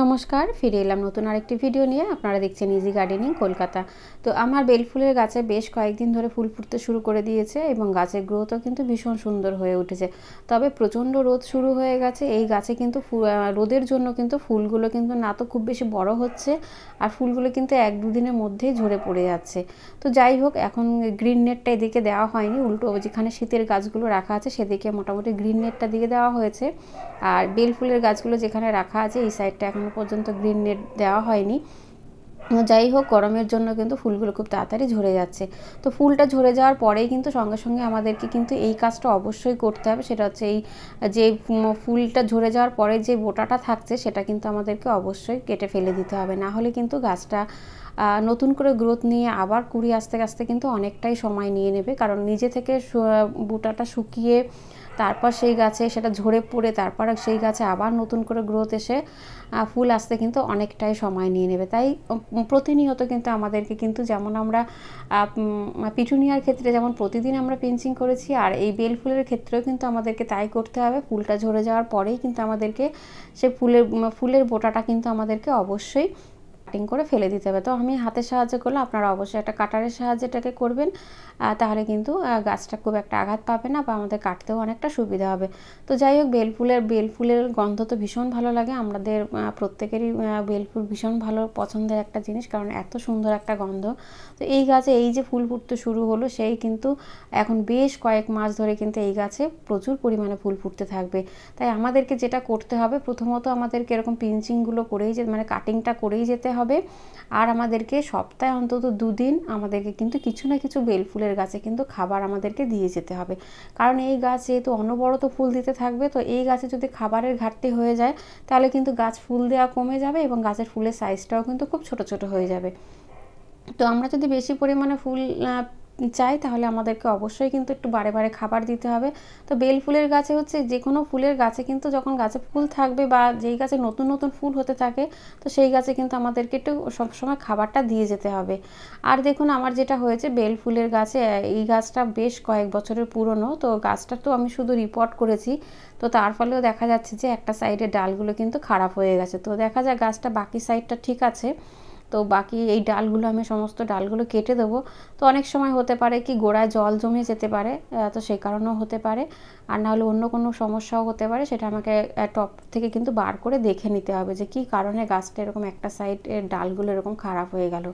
নমস্কার ফিরে এলাম নতুন আরেকটি ভিডিও নিয়ে আপনারা দেখছেন ইজি গার্ডেনিং কলকাতা তো আমার বেলফুলের গাছে বেশ কয়েকদিন ধরে ফুল ফুটতে শুরু করে দিয়েছে এবং গাছের গ্রোথও কিন্তু ভীষণ সুন্দর হয়ে উঠেছে তবে প্রচণ্ড রোদ শুরু হয়ে গেছে এই গাছে কিন্তু রোদের জন্য কিন্তু ফুলগুলো কিন্তু না তো খুব বেশি বড় হচ্ছে আর ফুলগুলো কিন্তু এক দুদিনের মধ্যেই ঝরে পড়ে যাচ্ছে তো যাই হোক এখন গ্রিন নেটটা এদিকে দেওয়া হয়নি উল্টো যেখানে শীতের গাছগুলো রাখা আছে সেদিকে মোটামুটি গ্রিন নেটটা দিকে দেওয়া হয়েছে আর বেলফুলের গাছগুলো যেখানে রাখা আছে এই সাইডটা এখনও পর্যন্ত গ্রিন নেট দেওয়া হয়নি যাই হোক গরমের জন্য কিন্তু ফুলগুলো খুব তাড়াতাড়ি ঝরে যাচ্ছে তো ফুলটা ঝরে যাওয়ার পরেই কিন্তু সঙ্গে সঙ্গে আমাদেরকে কিন্তু এই কাজটা অবশ্যই করতে হবে সেটা হচ্ছে এই যে ফুলটা ঝরে যাওয়ার পরে যে বোটাটা থাকছে সেটা কিন্তু আমাদেরকে অবশ্যই কেটে ফেলে দিতে হবে না হলে কিন্তু গাছটা নতুন করে গ্রোথ নিয়ে আবার কুড়ি আসতে আসতে কিন্তু অনেকটাই সময় নিয়ে নেবে কারণ নিজে থেকে বুটাটা শুকিয়ে তারপর সেই গাছে সেটা ঝরে পড়ে তারপর সেই গাছে আবার নতুন করে গ্রোথ এসে ফুল আসতে কিন্তু অনেকটাই সময় নিয়ে নেবে তাই প্রতিনিয়ত কিন্তু আমাদেরকে কিন্তু যেমন আমরা পিটুনিয়ার ক্ষেত্রে যেমন প্রতিদিন আমরা পেন্সিং করেছি আর এই বেল ফুলের ক্ষেত্রেও কিন্তু আমাদেরকে তাই করতে হবে ফুলটা ঝরে যাওয়ার পরেই কিন্তু আমাদেরকে সে ফুলের ফুলের বোটাটা কিন্তু আমাদেরকে অবশ্যই কাটিং করে ফেলে দিতে হবে তো আমি হাতের সাহায্যে করলে আপনারা অবশ্যই একটা কাটারের সাহায্যে এটাকে করবেন তাহলে কিন্তু গাছটা খুব একটা আঘাত পাবে না বা আমাদের কাটতেও অনেকটা সুবিধা হবে তো যাই হোক বেলফুলের বেলফুলের গন্ধ তো ভীষণ ভালো লাগে আমাদের প্রত্যেকেরই বেলফুল ভীষণ ভালো পছন্দের একটা জিনিস কারণ এত সুন্দর একটা গন্ধ তো এই গাছে এই যে ফুল ফুটতে শুরু হলো সেই কিন্তু এখন বেশ কয়েক মাস ধরে কিন্তু এই গাছে প্রচুর পরিমাণে ফুল ফুটতে থাকবে তাই আমাদেরকে যেটা করতে হবে প্রথমত আমাদেরকে এরকম পিঞ্চিংগুলো করেই যে মানে কাটিংটা করেই যেতে হবে হবে আর আমাদেরকে সপ্তাহে অন্তত দুদিন আমাদেরকে কিন্তু কিছু না কিছু বেলফুলের গাছে কিন্তু খাবার আমাদেরকে দিয়ে যেতে হবে কারণ এই গাছ যেহেতু অনবরত ফুল দিতে থাকবে তো এই গাছে যদি খাবারের ঘাটতি হয়ে যায় তাহলে কিন্তু গাছ ফুল দেওয়া কমে যাবে এবং গাছের ফুলের সাইজটাও কিন্তু খুব ছোট ছোট হয়ে যাবে তো আমরা যদি বেশি পরিমাণে ফুল চাই তাহলে আমাদেরকে অবশ্যই কিন্তু একটু বারে বারে খাবার দিতে হবে তো বেল ফুলের গাছে হচ্ছে যে কোনো ফুলের গাছে কিন্তু যখন গাছে ফুল থাকবে বা যেই গাছে নতুন নতুন ফুল হতে থাকে তো সেই গাছে কিন্তু আমাদেরকে একটু সবসময় খাবারটা দিয়ে যেতে হবে আর দেখুন আমার যেটা হয়েছে বেল ফুলের গাছে এই গাছটা বেশ কয়েক বছরের পুরনো তো গাছটা তো আমি শুধু রিপোর্ট করেছি তো তার ফলেও দেখা যাচ্ছে যে একটা সাইডে ডালগুলো কিন্তু খারাপ হয়ে গেছে তো দেখা যায় গাছটা বাকি সাইডটা ঠিক আছে তো বাকি এই ডালগুলো আমি সমস্ত ডালগুলো কেটে দেবো তো অনেক সময় হতে পারে কি গোড়ায় জল জমে যেতে পারে তো সেই কারণেও হতে পারে আর না হলে অন্য কোনো সমস্যাও হতে পারে সেটা আমাকে টপ থেকে কিন্তু বার করে দেখে নিতে হবে যে কি কারণে গাছটা এরকম একটা সাইড ডালগুলো এরকম খারাপ হয়ে গেল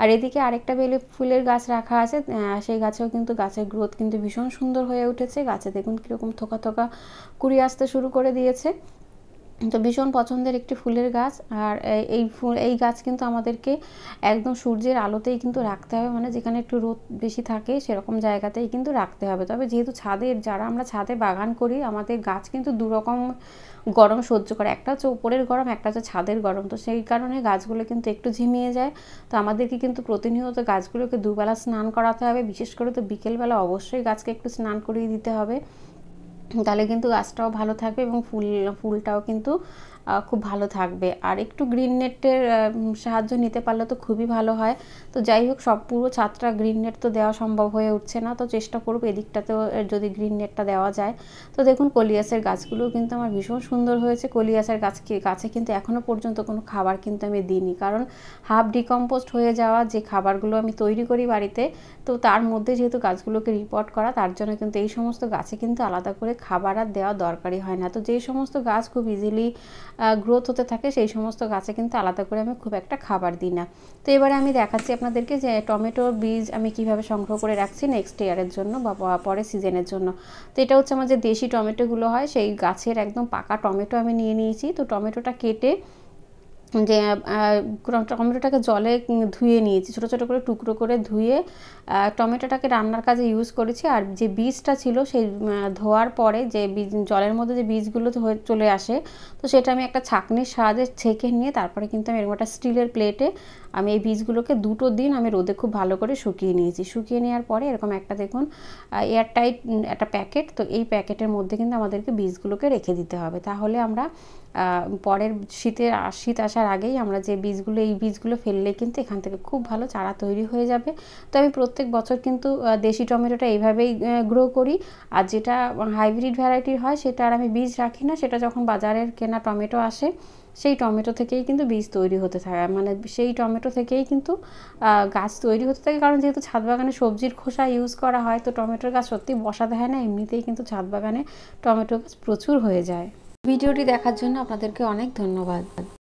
আর এদিকে আরেকটা বেলে ফুলের গাছ রাখা আছে সেই গাছেও কিন্তু গাছের গ্রোথ কিন্তু ভীষণ সুন্দর হয়ে উঠেছে গাছে দেখুন কীরকম থোকা থোকা কুড়ি আসতে শুরু করে দিয়েছে তো ভীষণ পছন্দের একটি ফুলের গাছ আর এই ফুল এই গাছ কিন্তু আমাদেরকে একদম সূর্যের আলোতেই কিন্তু রাখতে হবে মানে যেখানে একটু রোদ বেশি থাকে সেরকম জায়গাতেই কিন্তু রাখতে হবে তবে যেহেতু ছাদের যারা আমরা ছাদে বাগান করি আমাদের গাছ কিন্তু দুরকম গরম সহ্য করে একটা হচ্ছে উপরের গরম একটা হচ্ছে ছাদের গরম তো সেই কারণে গাছগুলো কিন্তু একটু ঝিমিয়ে যায় তো আমাদেরকে কিন্তু প্রতিনিয়ত গাছগুলোকে দুবেলা স্নান করাতে হবে বিশেষ করে তো বিকেলবেলা অবশ্যই গাছকে একটু স্নান করিয়ে দিতে হবে তাহলে কিন্তু গাছটাও ভালো থাকবে এবং ফুল ফুলটাও কিন্তু খুব ভালো থাকবে আর একটু গ্রিন নেটের সাহায্য নিতে পারলে তো খুবই ভালো হয় তো যাই হোক সব পুরো ছাত্রা গ্রিন নেট তো দেওয়া সম্ভব হয়ে উঠছে না তো চেষ্টা করবো এদিকটাতেও যদি গ্রিন নেটটা দেওয়া যায় তো দেখুন কলিয়াসের গাছগুলো কিন্তু আমার ভীষণ সুন্দর হয়েছে কলিয়াসের গাছকে গাছে কিন্তু এখনও পর্যন্ত কোনো খাবার কিন্তু আমি দিইনি কারণ হাফ ডিকম্পোস্ট হয়ে যাওয়া যে খাবারগুলো আমি তৈরি করি বাড়িতে তো তার মধ্যে যেহেতু গাছগুলোকে রিপোর্ট করা তার জন্য কিন্তু এই সমস্ত গাছে কিন্তু আলাদা করে খাবার আর দেওয়া দরকারই হয় না তো যেই সমস্ত গাছ খুব ইজিলি গ্রোথ হতে থাকে সেই সমস্ত গাছে কিন্তু আলাদা করে আমি খুব একটা খাবার দিই না তো এবারে আমি দেখাচ্ছি আপনাদেরকে যে টমেটোর বীজ আমি কিভাবে সংগ্রহ করে রাখছি নেক্সট ইয়ারের জন্য বা পরে সিজনের জন্য তো এটা হচ্ছে আমার যে দেশি টমেটোগুলো হয় সেই গাছের একদম পাকা টমেটো আমি নিয়ে নিয়েছি তো টমেটোটা কেটে যে টমেটোটাকে জলে ধুয়ে নিয়েছি ছোটো ছোটো করে টুকরো করে ধুয়ে টমেটোটাকে রান্নার কাজে ইউজ করেছি আর যে বীজটা ছিল সেই ধোয়ার পরে যে বীজ জলের মধ্যে যে বীজগুলো চলে আসে তো সেটা আমি একটা ছাঁকনির সাহায্যে ছেঁকে নিয়ে তারপরে কিন্তু আমি এরকম একটা স্টিলের প্লেটে আমি এই বীজগুলোকে দুটো দিন আমি রোদে খুব ভালো করে শুকিয়ে নিয়েছি শুকিয়ে নেওয়ার পরে এরকম একটা দেখুন এয়ারটাইট একটা প্যাকেট তো এই প্যাকেটের মধ্যে কিন্তু আমাদেরকে বীজগুলোকে রেখে দিতে হবে তাহলে আমরা পরের শীতের শীত আসার আগেই আমরা যে বীজগুলো এই বীজগুলো ফেললে কিন্তু এখান থেকে খুব ভালো চারা তৈরি হয়ে যাবে তো আমি প্রত্যেক বছর কিন্তু দেশি টমেটোটা এইভাবেই গ্রো করি আর যেটা হাইব্রিড ভ্যারাইটির হয় সেটা আর আমি বীজ রাখি না সেটা যখন বাজারের কেনা টমেটো আসে সেই টমেটো থেকেই কিন্তু বীজ তৈরি হতে থাকে মানে সেই টমেটো থেকেই কিন্তু গাছ তৈরি হতে থাকে কারণ যেহেতু ছাদ বাগানে সবজির খোসা ইউজ করা হয় তো টমেটোর গাছ সত্যি বসাতে হয় না এমনিতেই কিন্তু ছাদ বাগানে টমেটো গাছ প্রচুর হয়ে যায় ভিডিওটি দেখার জন্য আপনাদেরকে অনেক ধন্যবাদ